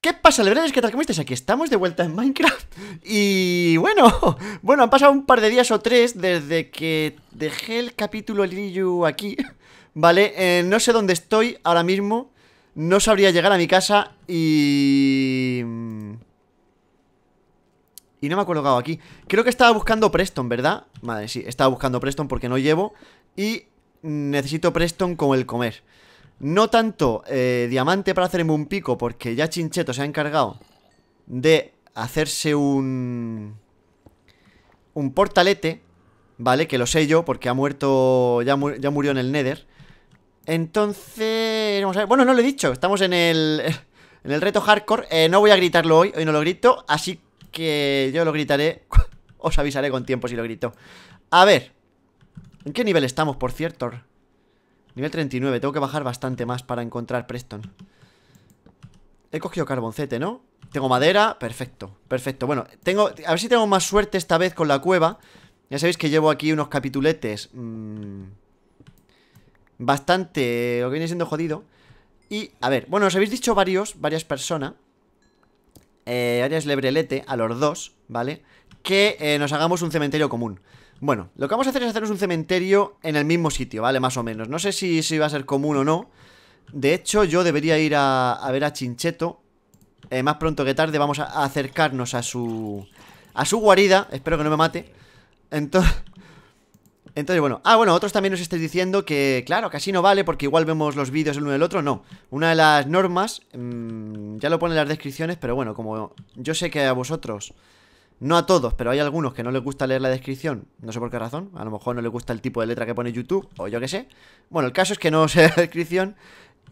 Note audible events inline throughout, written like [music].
¿Qué pasa, es que tal? ¿Cómo estáis? Aquí estamos de vuelta en Minecraft Y bueno, [laughs] bueno, han pasado un par de días o tres desde que dejé el capítulo Liyu aquí [laughs] Vale, eh, no sé dónde estoy ahora mismo No sabría llegar a mi casa y... Mm, y no me acuerdo colocado aquí Creo que estaba buscando Preston, ¿verdad? Madre, sí, estaba buscando Preston porque no llevo Y necesito Preston como el comer. No tanto eh, diamante para hacerme un pico, porque ya Chincheto se ha encargado de hacerse un... Un portalete, ¿vale? Que lo sé yo, porque ha muerto... Ya, ya murió en el Nether. Entonces... Bueno, no lo he dicho. Estamos en el... [laughs] En el reto hardcore. Eh, no voy a gritarlo hoy. Hoy no lo grito. Así que yo lo gritaré. [laughs] Os avisaré con tiempo si lo grito. A ver. ¿En qué nivel estamos, por cierto? Nivel 39, tengo que bajar bastante más para encontrar Preston He cogido carboncete, ¿no? Tengo madera, perfecto, perfecto Bueno, tengo, a ver si tengo más suerte esta vez con la cueva Ya sabéis que llevo aquí unos capituletes mm, Bastante, lo que viene siendo jodido Y, a ver, bueno, os habéis dicho varios, varias personas eh, Varias lebrelete, a los dos, ¿vale? Que eh, nos hagamos un cementerio común bueno, lo que vamos a hacer es hacernos un cementerio en el mismo sitio, ¿vale? Más o menos. No sé si, si va a ser común o no. De hecho, yo debería ir a, ver a Chincheto. Eh, más pronto que tarde vamos a, acercarnos a su... A su guarida. Espero que no me mate. Entonces... [laughs] Entonces, bueno. Ah, bueno, otros también nos estáis diciendo que, claro, que así no vale porque igual vemos los vídeos el uno del otro. No. Una de las normas... Mm, ya lo pone en las descripciones, pero bueno, como yo sé que a vosotros... No a todos, pero hay algunos que no les gusta leer la descripción. No sé por qué razón. A lo mejor no les gusta el tipo de letra que pone YouTube, o yo qué sé. Bueno, el caso es que no [laughs] sé la descripción.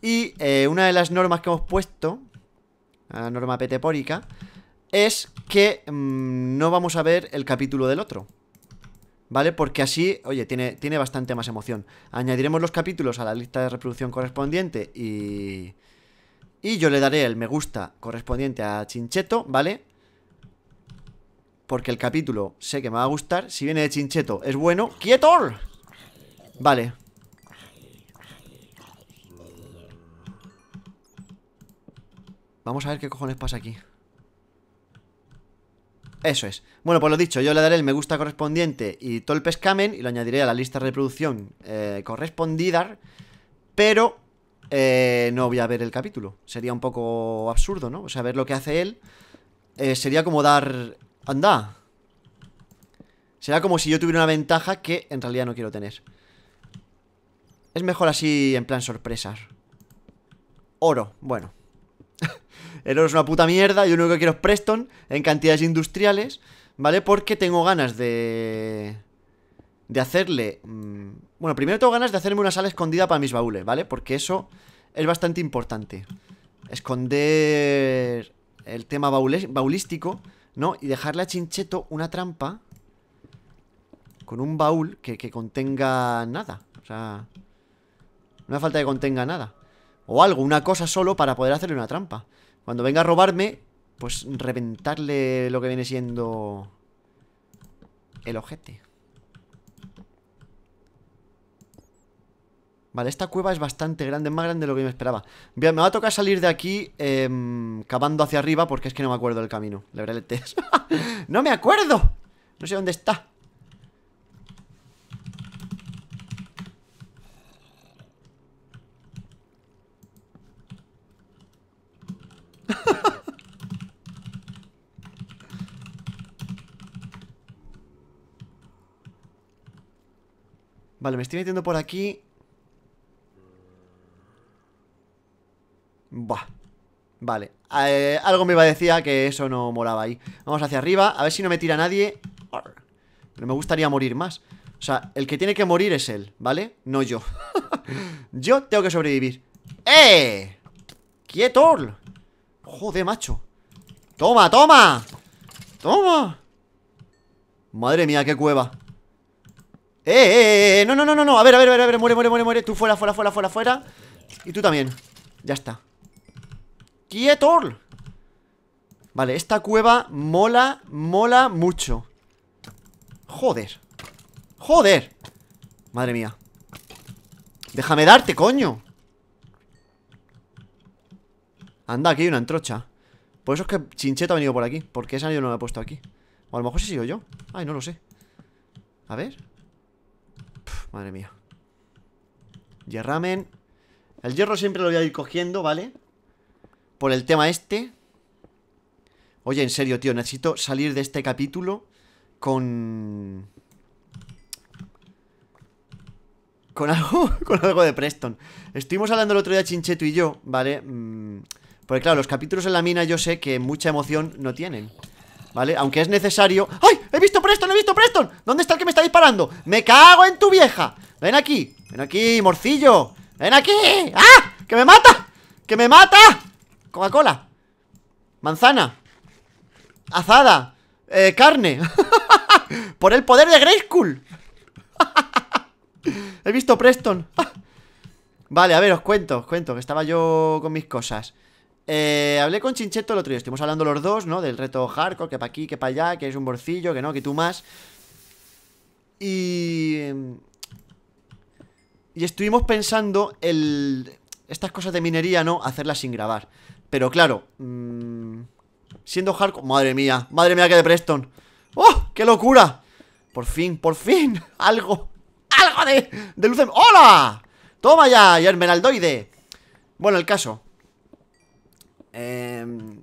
Y eh, una de las normas que hemos puesto, la norma petepórica, es que mm, no vamos a ver el capítulo del otro. ¿Vale? Porque así, oye, tiene, tiene bastante más emoción. Añadiremos los capítulos a la lista de reproducción correspondiente y... Y yo le daré el me gusta correspondiente a Chincheto, ¿vale? Porque el capítulo sé que me va a gustar Si viene de chincheto, es bueno ¡Quietor! Vale Vamos a ver qué cojones pasa aquí Eso es Bueno, pues lo dicho, yo le daré el me gusta correspondiente Y todo el pescamen Y lo añadiré a la lista de reproducción eh, correspondida Pero eh, no voy a ver el capítulo Sería un poco absurdo, ¿no? O sea, ver lo que hace él eh, Sería como dar ¡Anda! Será como si yo tuviera una ventaja que en realidad no quiero tener Es mejor así en plan sorpresas Oro, bueno [laughs] El oro es una puta mierda Yo lo único que quiero es Preston En cantidades industriales ¿Vale? Porque tengo ganas de... De hacerle... Mm, bueno, primero tengo ganas de hacerme una sala escondida para mis baúles, ¿vale? Porque eso es bastante importante Esconder... El tema baulístico ¿no? Y dejarle a Chincheto una trampa con un baúl que, contenga nada. O sea, una falta que contenga nada. O algo, una cosa solo para poder hacerle una trampa. Cuando venga a robarme, pues reventarle lo que viene siendo el ojete. Vale, esta cueva es bastante grande, más grande de lo que me esperaba me va a tocar salir de aquí em, Cavando hacia arriba porque es que no me acuerdo del camino Le veré el [laughs] ¡No me acuerdo! No sé dónde está [laughs] Vale, me estoy metiendo por aquí Vale, eh, algo me iba a decir que eso no molaba ahí Vamos hacia arriba, a ver si no me tira nadie Pero me gustaría morir más O sea, el que tiene que morir es él, ¿vale? No yo [laughs] Yo tengo que sobrevivir ¡Eh! ¡Quieto! Joder, macho ¡Toma, toma! ¡Toma! Madre mía, qué cueva eh eh, ¡Eh, eh, eh! No, no, no, no, no A ver, a ver, a ver, a ver Muere, muere, muere, muere Tú fuera, fuera, fuera, fuera, fuera Y tú también Ya está ¡Quieto! Vale, esta cueva mola, mola mucho Joder ¡Joder! Madre mía Déjame darte, coño Anda, aquí hay una entrocha Por eso es que Chincheta ha venido por aquí Porque esa yo no me he puesto aquí O a lo mejor sí sigo yo Ay, no lo sé A ver Madre mía Yerramen El hierro siempre lo voy a ir cogiendo, ¿vale? por el tema este. Oye, en serio, tío, necesito salir de este capítulo con... Con algo, [laughs] con algo de Preston. Estuvimos hablando el otro día, Chincheto y yo, ¿vale? Mm, porque claro, los capítulos en la mina yo sé que mucha emoción no tienen. ¿Vale? Aunque es necesario... ¡Ay! ¡He visto Preston! ¡He visto Preston! ¿Dónde está el que me está disparando? ¡Me cago en tu vieja! ¡Ven aquí! ¡Ven aquí, morcillo! ¡Ven aquí! ¡Ah! ¡Que me mata! ¡Que me mata! Coca-Cola Manzana Azada eh, Carne [laughs] Por el poder de School. [laughs] He visto Preston [laughs] Vale, a ver, os cuento, os cuento Que estaba yo con mis cosas eh, hablé con Chincheto el otro día, estuvimos hablando los dos, ¿no? Del reto hardcore, que para aquí, que para allá, que es un bolsillo, que no, que tú más. Y... Y estuvimos pensando el... Estas cosas de minería, ¿no? Hacerlas sin grabar. Pero claro, mm, siendo hardcore... Madre mía, madre mía que de Preston. ¡Oh, qué locura! Por fin, por fin, [laughs] algo, algo de, de luz ¡Hola! Toma ya, ya esmeraldoide. Bueno, el caso. Em,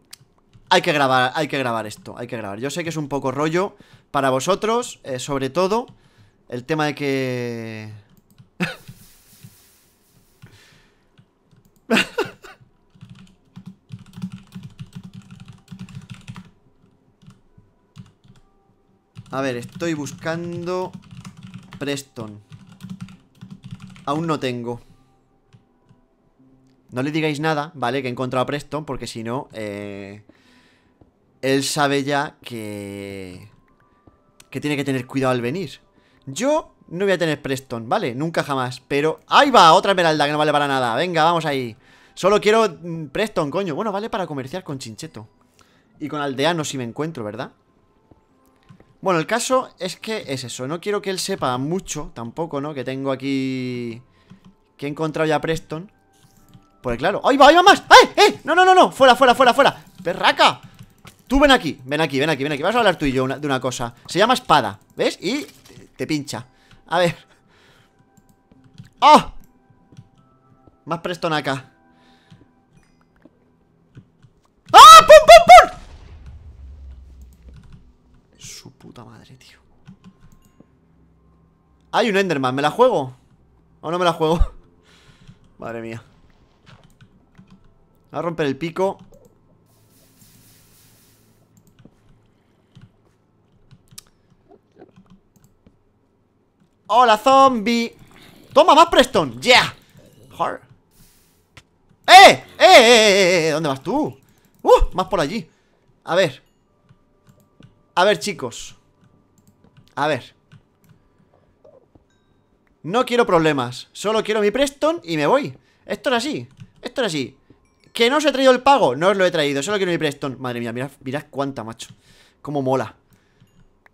hay que grabar, hay que grabar esto, hay que grabar. Yo sé que es un poco rollo para vosotros, eh, sobre todo el tema de que... [laughs] A ver, estoy buscando Preston Aún no tengo No le digáis nada, ¿vale? Que he encontrado a Preston Porque si no, eh, él sabe ya que... Que tiene que tener cuidado al venir Yo no voy a tener Preston, ¿vale? Nunca jamás Pero... ¡Ahí va! Otra esmeralda que no vale para nada Venga, vamos ahí Solo quiero mm, Preston, coño Bueno, vale para comerciar con Chincheto Y con aldeano si me encuentro, ¿verdad? Bueno, el caso es que es eso. No quiero que él sepa mucho tampoco, ¿no? Que tengo aquí... Que he encontrado ya Preston. Porque claro... ¡Ahí va, va más! ¡Eh, eh! ¡No, no, no, no! ¡Fuera, fuera, fuera, fuera! ¡Perraca! Tú ven aquí, ven aquí, ven aquí, ven aquí. Vas a hablar tú y yo de una cosa. Se llama espada, ¿ves? Y te, te pincha. A ver. ¡Oh! Más Preston acá. su puta madre, tío Hay un Enderman, ¿me la juego? ¿O no me la juego? [laughs] madre mía Va a romper el pico ¡Hola, zombie! ¡Toma, más Preston! ¡Yeah! Hard. ¡Eh! ¡Eh! ¡Eh! eh, eh! ¿Dónde vas tú? ¡Uh! Más por allí A ver a ver, chicos A ver No quiero problemas Solo quiero mi Preston y me voy Esto es así, esto es así Que no os he traído el pago, no os lo he traído Solo quiero mi Preston, madre mía, mirad, cuánta, macho Cómo mola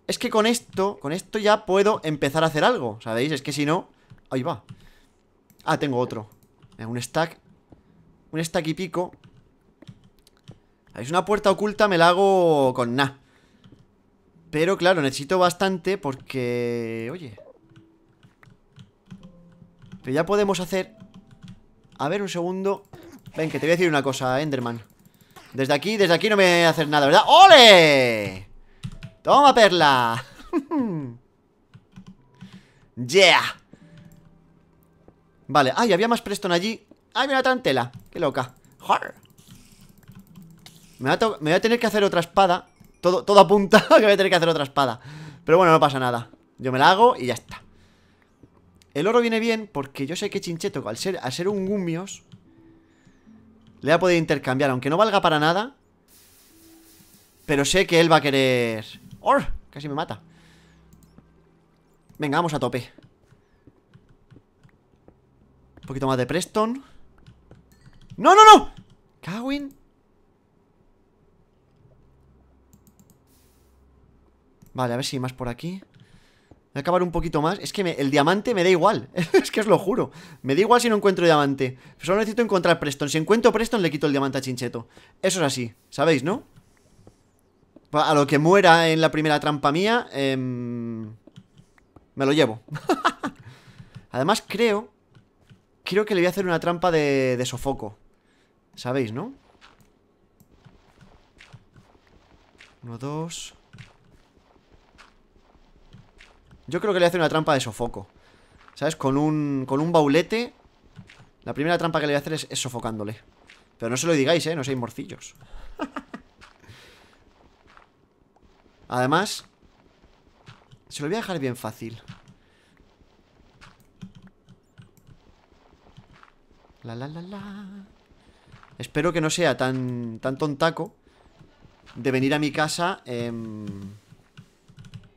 es que con esto, con esto ya puedo empezar a hacer algo, ¿sabéis? Es que si no... Ahí va Ah, tengo otro Un stack Un stack y pico Es Una puerta oculta me la hago con nada pero claro, necesito bastante porque... Oye. Pero ya podemos hacer... A ver, un segundo. Ven, que te voy a decir una cosa, Enderman. Desde aquí, desde aquí no me hacer nada, ¿verdad? ¡Ole! ¡Toma, perla! [laughs] ¡Yeah! Vale, ay, había más Preston allí ¡Ay, mira, tantela tela! ¡Qué loca! me voy, a tener que hacer otra espada todo, apunta [laughs] que voy a tener que hacer otra espada Pero bueno, no pasa nada Yo me la hago y ya está El oro viene bien porque yo sé que Chincheto Al ser, ser un gumios. Le ha podido intercambiar Aunque no valga para nada Pero sé que él va a querer ¡Or! Casi me mata Venga, vamos a tope Un poquito más de Preston ¡No, no, no! Cawin Vale, a ver si hay más por aquí Voy a acabar un poquito más Es que el diamante me da igual [laughs] Es que os lo juro Me da igual si no encuentro diamante Solo necesito encontrar Preston Si encuentro Preston le quito el diamante a Chincheto Eso es así ¿Sabéis, no? A lo que muera en la primera trampa mía em, Me lo llevo [laughs] Además creo Creo que le voy a hacer una trampa de sofoco ¿Sabéis, no? Uno, dos Yo creo que le voy a hacer una trampa de sofoco ¿Sabes? Con un, con un baulete La primera trampa que le voy a hacer es, sofocándole Pero no se lo digáis, ¿eh? No seáis morcillos [laughs] Además Se lo voy a dejar bien fácil La la la la Espero que no sea tan, tan tontaco De venir a mi casa eh,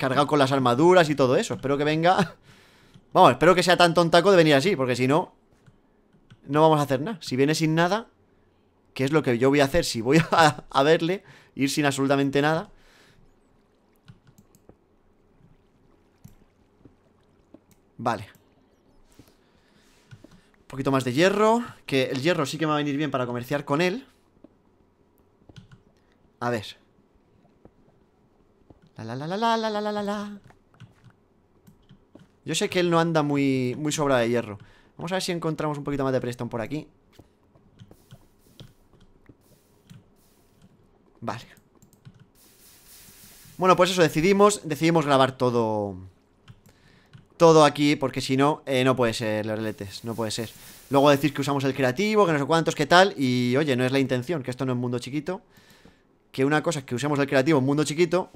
cargado con las armaduras y todo eso. Espero que venga... Vamos, espero que sea tan tontaco de venir así, porque si no... No vamos a hacer nada. Si viene sin nada, ¿qué es lo que yo voy a hacer? Si voy [laughs] a, a verle, ir sin absolutamente nada... Vale Un poquito más de hierro Que el hierro sí que me va a venir bien para comerciar con él A ver yo sé que él no anda muy, muy sobra de hierro Vamos a ver si encontramos un poquito más de Preston por aquí Vale Bueno, pues eso, decidimos Decidimos grabar todo Todo aquí, porque si no eh, No puede ser, los reletes. no puede ser Luego decir que usamos el creativo, que no sé cuántos, que tal Y oye, no es la intención, que esto no es mundo chiquito Que una cosa es que usemos el creativo en mundo chiquito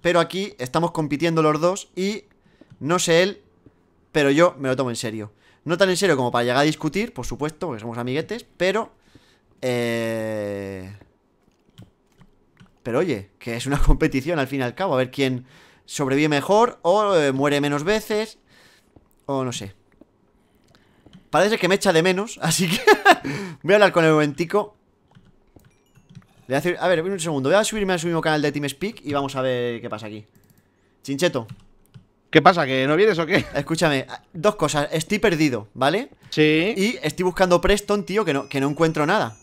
pero aquí estamos compitiendo los dos y no sé él, pero yo me lo tomo en serio. No tan en serio como para llegar a discutir, por supuesto, porque somos amiguetes, pero... Eh... Pero oye, que es una [laughs] competición al fin y al cabo, a ver quién sobrevive mejor o eh, muere menos veces, o no sé. Parece que me echa de menos, [laughs] así que voy a hablar con el momentico a ver, un segundo, voy a subirme a su mismo canal de TeamSpeak y vamos a ver qué pasa aquí. Chincheto. ¿Qué pasa? ¿Que no vienes o qué? Escúchame, dos cosas. Estoy perdido, ¿vale? Sí. Y estoy buscando Preston, tío, que no, que no encuentro nada.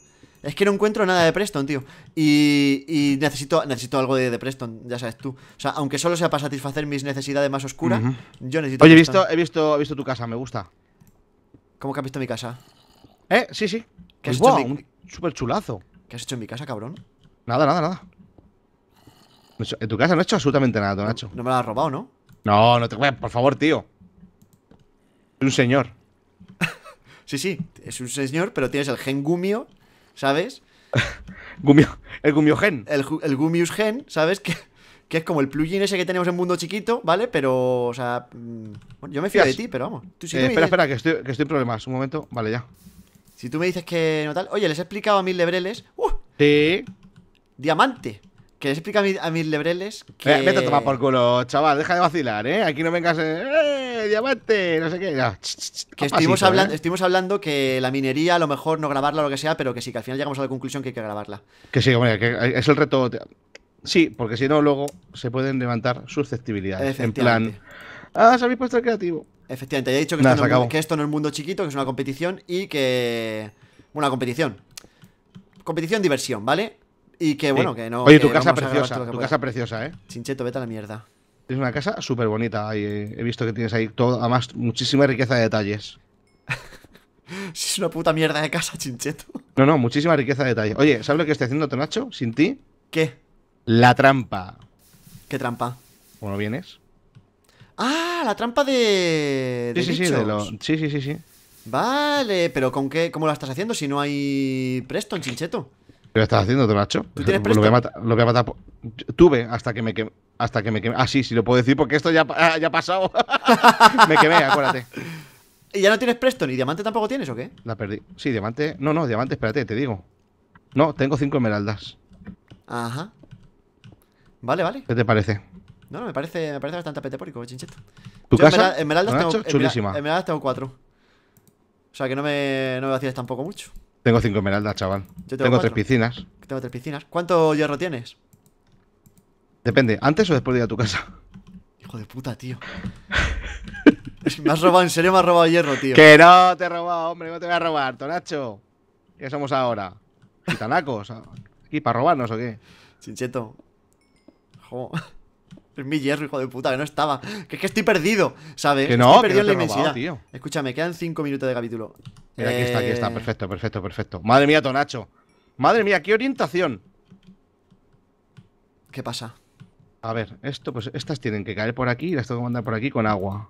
Es que no encuentro nada de Preston, tío. Y, y necesito, necesito algo de, Preston, ya sabes tú. O sea, aunque solo sea para satisfacer mis necesidades más oscuras, yo necesito. Oye, he visto, he visto, he visto tu casa, me gusta. ¿Cómo que has visto mi casa? Eh, sí, sí. Que pues, un super chulazo. ¿Qué has hecho en mi casa, cabrón? Nada, nada, nada. en tu casa no he hecho absolutamente nada, Nacho. No, me lo has robado, ¿no? No, no te por favor, tío. Es un señor. [laughs] sí, sí, es un señor, pero tienes el gen gumio, ¿sabes? [laughs] gumio, el gumio gen. El, gumius gen, ¿sabes? Que, es como el plugin ese que tenemos en Mundo Chiquito, ¿vale? Pero, o sea, mm, yo me fío de ti, pero vamos. Eh, espera, espera, que estoy, que estoy en problemas. Un momento, vale, ya. Si tú me dices que no tal. Oye, les he explicado a mis lebreles. ¡uh! Sí. Diamante. Que les he explicado a, mis lebreles que. vete a tomar por culo, chaval. Deja de vacilar, ¿eh? Aquí no vengas. ¡Eh! ¡eh! ¡Diamante! No sé qué. Que estuvimos, hablando, ¿eh? hablando que la minería, a lo mejor no grabarla o lo que sea, pero que sí, que al final llegamos a la conclusión que hay que grabarla. Que sí, hombre, que es el reto. Sí, porque si no, luego se pueden levantar susceptibilidades. En plan. Ah, se puesto el creativo. Efectivamente, ya he dicho que, esto no, es que mundo chiquito, que es una competición y que. Una competición. Competición, diversión, ¿vale? Y que bueno, que no. Oye, tu casa preciosa, tu casa preciosa, ¿eh? Chincheto, vete a la mierda. Tienes una casa súper bonita. Eh. He visto que tienes ahí todo, además, muchísima riqueza de detalles. [laughs] es una puta mierda de casa, chincheto. No, no, muchísima riqueza de detalles. Oye, ¿sabes lo que estoy haciendo, Tonacho? Sin ti. ¿Qué? La trampa. ¿Qué trampa? Bueno, vienes. Ah, la trampa de... sí, sí, sí, sí, Vale, pero ¿con qué, ¿cómo la estás haciendo si no hay Preston, chincheto? ¿Qué estás haciendo, te Lo voy a matar. Lo voy a matar. Tuve hasta que me quemé. Hasta que me Ah, sí, sí lo puedo decir porque esto ya, ah, ha pasado. [laughs] me quemé, acuérdate. ¿Y ya no tienes Preston? ¿Ni diamante tampoco tienes o qué? La perdí. Sí, diamante. No, no, diamante, espérate, te digo. No, tengo cinco esmeraldas. Ajá. Vale, vale. ¿Qué te parece? No, no, me parece, me parece bastante apetepórico, chincheto. ¿Tu casa? tengo, chulísima. tengo cuatro. O sea que no me, no me vaciles tampoco mucho. Tengo cinco esmeraldas, chaval. tengo, tres piscinas. Tengo tres piscinas. ¿Cuánto hierro tienes? Depende, ¿antes o después de ir a tu casa? [laughs] Hijo de puta, tío. me has robado, en serio me has robado hierro, tío. Que no te he robado, hombre, no te voy a robar, Tonacho. ¿Qué somos ahora? ¿Gitanacos? [laughs] ¿Aquí para robarnos o qué? Chincheto. ¿Cómo? Es mi hierro, hijo de puta, que no estaba. Que es que estoy perdido, ¿sabes? Que no, estoy perdido en la Escúchame, quedan 5 minutos de capítulo. aquí está, aquí está. Eh, perfecto, perfecto, perfecto. Madre mía, Tonacho. Madre mía, qué orientación. ¿Qué pasa? A ver, esto, pues estas tienen que caer por aquí y las tengo que mandar por aquí con agua.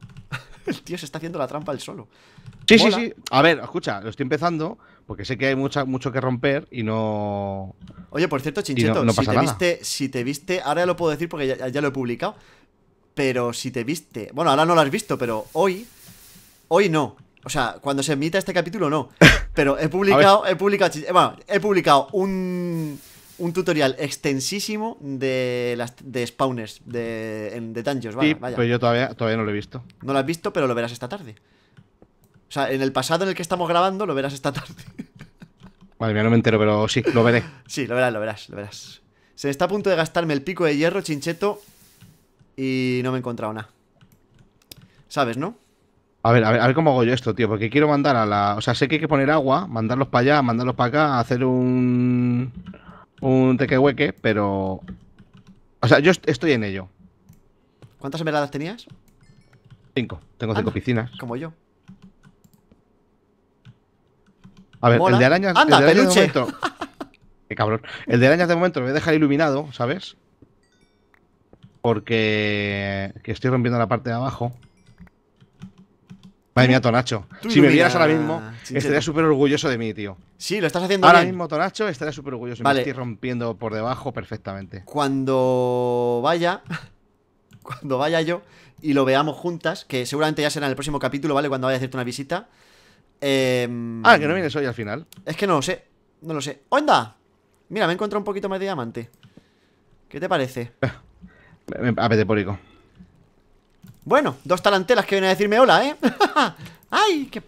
[laughs] el tío se está haciendo la trampa él solo. Sí, sí, sí. A ver, escucha, lo estoy empezando porque sé que hay mucha, mucho que romper y no. Oye, por cierto, Chincheto, si, te viste, ahora lo puedo decir porque ya, lo he publicado, pero si te viste, bueno, ahora no lo has visto, pero hoy, hoy no. O sea, cuando se emita este capítulo no. [laughs] Pero he publicado, he publicado, bueno, he publicado un, un tutorial extensísimo de las de spawners de, de dungeons, Pero yo todavía, todavía no lo he visto. No lo has visto, pero lo verás esta tarde. O sea, en el pasado en el que estamos grabando lo verás esta tarde. Madre mía, no me entero, pero sí, lo veré. sí, lo verás, lo verás, lo verás. Se está a punto de gastarme el pico de hierro, chincheto. Y no me he encontrado nada. ¿Sabes, no? A ver, a ver, a ver cómo hago yo esto, tío. Porque quiero mandar a la. O sea, sé que hay que poner agua, mandarlos para allá, mandarlos para acá, hacer un. Un tequehueque, pero. O sea, yo estoy en ello. ¿Cuántas emeraldas tenías? Cinco. Tengo cinco piscinas. Como yo. A ver, el de arañas. el de de momento. [laughs] Qué cabrón. El de arañas de momento lo voy iluminado, ¿sabes? Porque que estoy rompiendo la parte de abajo. Madre mía, Tonacho. si me vieras ahora mismo, estarías estaría súper orgulloso de mí, tío. Sí, lo estás haciendo ahora mismo, Tonacho, estaría súper orgulloso. Vale. Me estoy rompiendo por debajo perfectamente. Cuando vaya, [laughs] cuando vaya yo y lo veamos juntas, que seguramente ya será en el próximo capítulo, ¿vale? Cuando vaya a hacerte una visita, Em, ah, que no vienes hoy al final. Es que no lo sé. No lo sé. ¡Onda! Mira, me he encontrado un poquito más de diamante. ¿Qué te parece? Eh, a petepórico. Bueno, dos talantelas que vienen a decirme hola, ¿eh? [laughs] ¡Ay! ¡Qué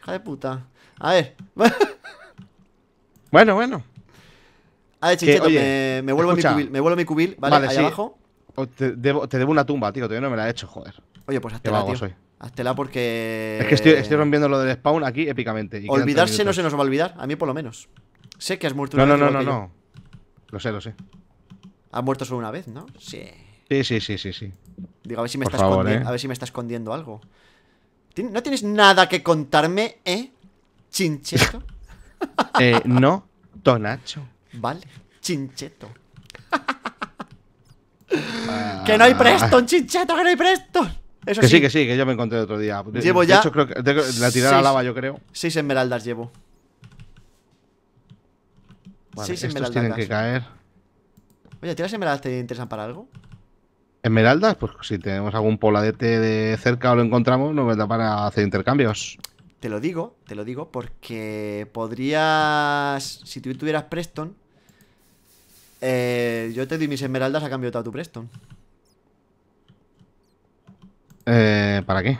hija de puta! A ver. bueno, bueno. A ver, me, vuelvo a mi cubil, me vuelvo mi cubil, ¿vale? abajo. Te debo, te debo, una tumba, tío. Todavía no me la he hecho, joder. Oye, pues hasta la, tío la porque. Es que estoy, rompiendo lo del spawn aquí épicamente. Olvidarse no se nos va a olvidar, a mí por lo menos. Sé que has muerto una vez. No, no, no, no. Lo sé, lo sé. Has muerto solo una vez, ¿no? Sí. Sí, sí, sí, sí, sí. Digo, a ver si me ¿eh? está escondiendo. algo. ¿No tienes nada que contarme, eh? Chincheto. [laughs] eh, no, Tonacho. Vale, chincheto. [laughs] Que no hay ah. presto, chincheto, que no hay presto eso que sí. que sí, que yo me encontré otro día. Llevo ya. La creo que la tirada lava, yo creo. Seis esmeraldas llevo. seis estos esmeraldas. tienen que caer. Oye, ¿tienes esmeraldas te interesan para algo? Esmeraldas, pues si tenemos algún poladete de cerca o lo encontramos, nos da para hacer intercambios. Te lo digo, te lo digo, porque podrías. Si tú tuvieras Preston, eh, yo te doy mis esmeraldas a cambio de tu Preston. Eh, ¿Para qué?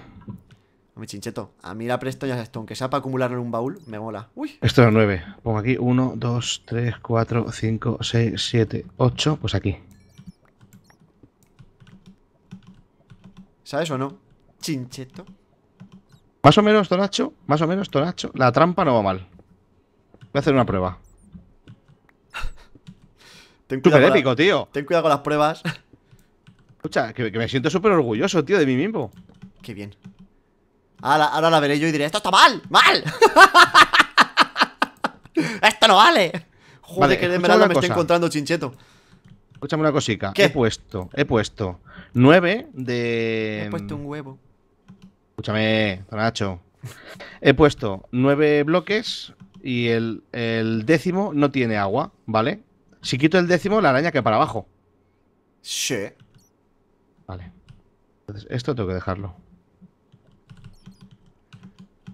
A mi chincheto, a mí la presto ya esto, aunque sea para acumularlo en un baúl, me mola. Uy. Esto es 9. Pongo aquí 1, 2, 3, 4, 5, 6, 7, 8. Pues aquí. ¿Sabes o no? Chincheto. Más o menos, tonacho. Más o menos, tonacho. La trampa no va mal. Voy a hacer una prueba. Ten épico, tío. Ten cuidado con las pruebas. Escucha, que, me siento súper orgulloso, tío, de mí mismo. Qué bien. Ahora, la veré yo y diré, esto está mal, mal. [laughs] esto no vale. Joder, que de verdad me estoy encontrando chincheto. Escúchame una cosita. ¿Qué? He puesto, he puesto nueve de... He puesto un huevo. Escúchame, Nacho. he puesto nueve bloques y el, décimo no tiene agua, ¿vale? Si quito el décimo, la araña que para abajo. Sí. Vale. Entonces, esto tengo que dejarlo.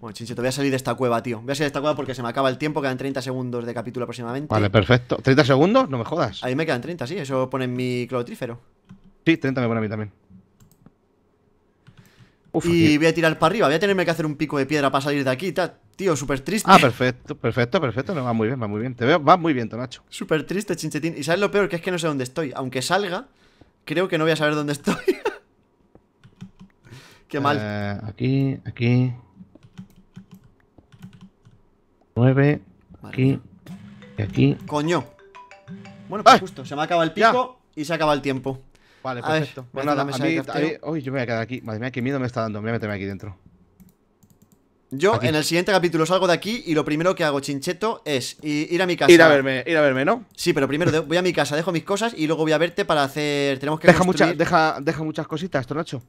Bueno, chinchet voy a salir de esta cueva, tío. Voy a salir de esta cueva porque se me acaba el tiempo. Quedan 30 segundos de capítulo aproximadamente. Vale, perfecto. ¿30 segundos? No me jodas. Ahí me quedan 30, sí. Eso pone en mi clotrífero. Sí, 30 me pone a mí también. y voy a tirar para arriba. Voy a tenerme que hacer un pico de piedra para salir de aquí. Tío, súper triste. Ah, perfecto, perfecto, perfecto. No, va muy bien, va muy bien. Te veo, va muy bien, Tonacho. Súper triste, chinchetín. Y sabes lo peor, que es que no sé dónde estoy. Aunque salga, Creo que no voy a saber dónde estoy. [laughs] Qué mal. Eh, aquí, aquí. Nueve, aquí y aquí. Coño. Bueno, pues justo, se me acaba el pico y se acaba el tiempo. Vale, perfecto. Bueno, pues nada, a mí, Uy, yo me voy a quedar aquí. Madre mía, qué miedo me está dando. Me voy a meterme aquí dentro. Yo en el siguiente capítulo salgo de aquí y lo primero que hago, chincheto, es ir a mi casa. Ir a verme, ir a verme, ¿no? Sí, pero primero voy a mi casa, dejo mis cosas y luego voy a verte para hacer. Tenemos que. Deja, muchas, deja, muchas cositas, Tonacho.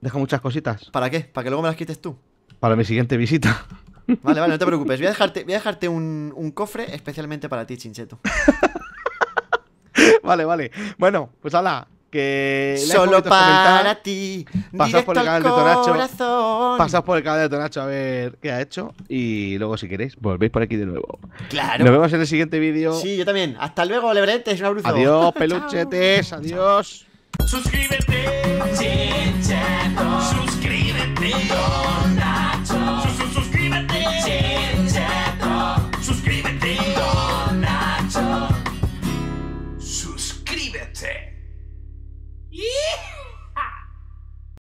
Deja muchas cositas. ¿Para qué? ¿Para que luego me las quites tú? Para mi siguiente visita. [laughs] Vale, vale, no te [laughs] preocupes. Voy a dejarte, a dejarte un, un cofre especialmente para ti, chincheto. [laughs] vale, vale. Bueno, pues hala, que solo para ti pasas por el canal de Tonacho pasas por el canal de Tonacho a ver qué ha hecho y luego si queréis volvéis por aquí de nuevo claro nos vemos en el siguiente vídeo sí yo también hasta luego es una abrazo adiós [laughs] peluchetes adiós suscríbete suscríbete